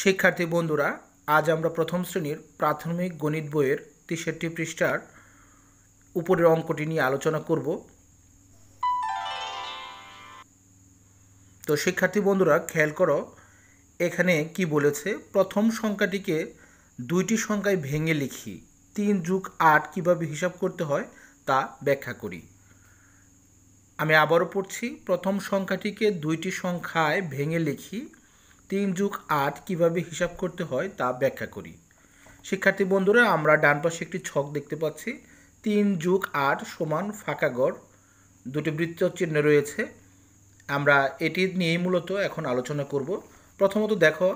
শিক্ষার্থী বন্ধুরা আজ আমরা প্রথম শ্রেণীর প্রাথমিক গণিত বইয়ের তেষট্টি পৃষ্ঠার উপরের অঙ্কটি নিয়ে আলোচনা করব তো শিক্ষার্থী বন্ধুরা খেয়াল করো এখানে কি বলেছে প্রথম সংখ্যাটিকে দুইটি সংখ্যায় ভেঙে লিখি তিন যুগ আট কীভাবে হিসাব করতে হয় তা ব্যাখ্যা করি আমি আবারও পড়ছি প্রথম সংখ্যাটিকে দুইটি সংখ্যায় ভেঙে লিখি তিন যুগ আট কীভাবে হিসাব করতে হয় তা ব্যাখ্যা করি শিক্ষার্থী বন্ধুরা আমরা ডান পাশে একটি ছক দেখতে পাচ্ছি তিন যুগ আট সমান ফাঁকা গড় দুটি বৃত্ত চিহ্ন রয়েছে আমরা এটি নিয়েই মূলত এখন আলোচনা করব প্রথমত দেখো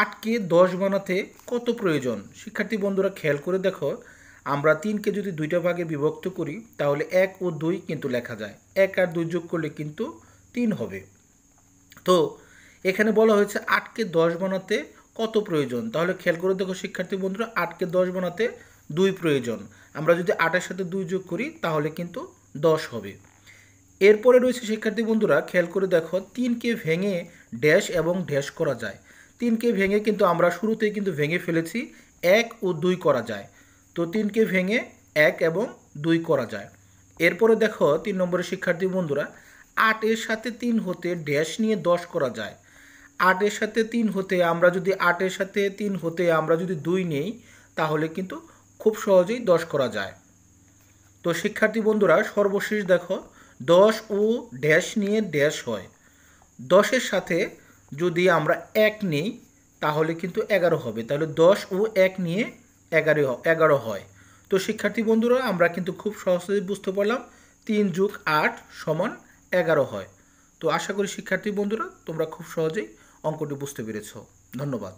আটকে দশ বানাতে কত প্রয়োজন শিক্ষার্থী বন্ধুরা খেয়াল করে দেখো আমরা তিনকে যদি দুইটা ভাগে বিভক্ত করি তাহলে এক ও দুই কিন্তু লেখা যায় এক আর দুই যোগ করলে কিন্তু তিন হবে তো এখানে বলা হয়েছে আটকে দশ বানাতে কত প্রয়োজন তাহলে খেয়াল করে দেখো শিক্ষার্থী বন্ধুরা আটকে দশ বানাতে দুই প্রয়োজন আমরা যদি আটের সাথে দুই যোগ করি তাহলে কিন্তু দশ হবে এরপরে রয়েছে শিক্ষার্থী বন্ধুরা খেয়াল করে দেখো তিনকে ভেঙে ড্যাশ এবং ড্যাশ করা যায় তিনকে ভেঙে কিন্তু আমরা শুরুতেই কিন্তু ভেঙে ফেলেছি এক ও দুই করা যায় তো তিনকে ভেঙে এক এবং দুই করা যায় এরপরে দেখো তিন নম্বরের শিক্ষার্থী বন্ধুরা আটের সাথে তিন হতে ড্যাশ নিয়ে দশ করা যায় আটের সাথে তিন হতে আমরা যদি আটের সাথে তিন হতে আমরা যদি দুই নেই তাহলে কিন্তু খুব সহজেই দশ করা যায় তো শিক্ষার্থী বন্ধুরা সর্বশেষ দেখো দশ ও ড্যাশ নিয়ে ড্যাশ হয় দশের সাথে যদি আমরা এক নেই তাহলে কিন্তু এগারো হবে তাহলে দশ ও এক নিয়ে এগারো এগারো হয় তো শিক্ষার্থী বন্ধুরা আমরা কিন্তু খুব সহজেই বুঝতে পারলাম তিন যুগ আট সমান এগারো হয় তো আশা করি শিক্ষার্থী বন্ধুরা তোমরা খুব সহজেই অঙ্কটি বুঝতে পেরেছ ধন্যবাদ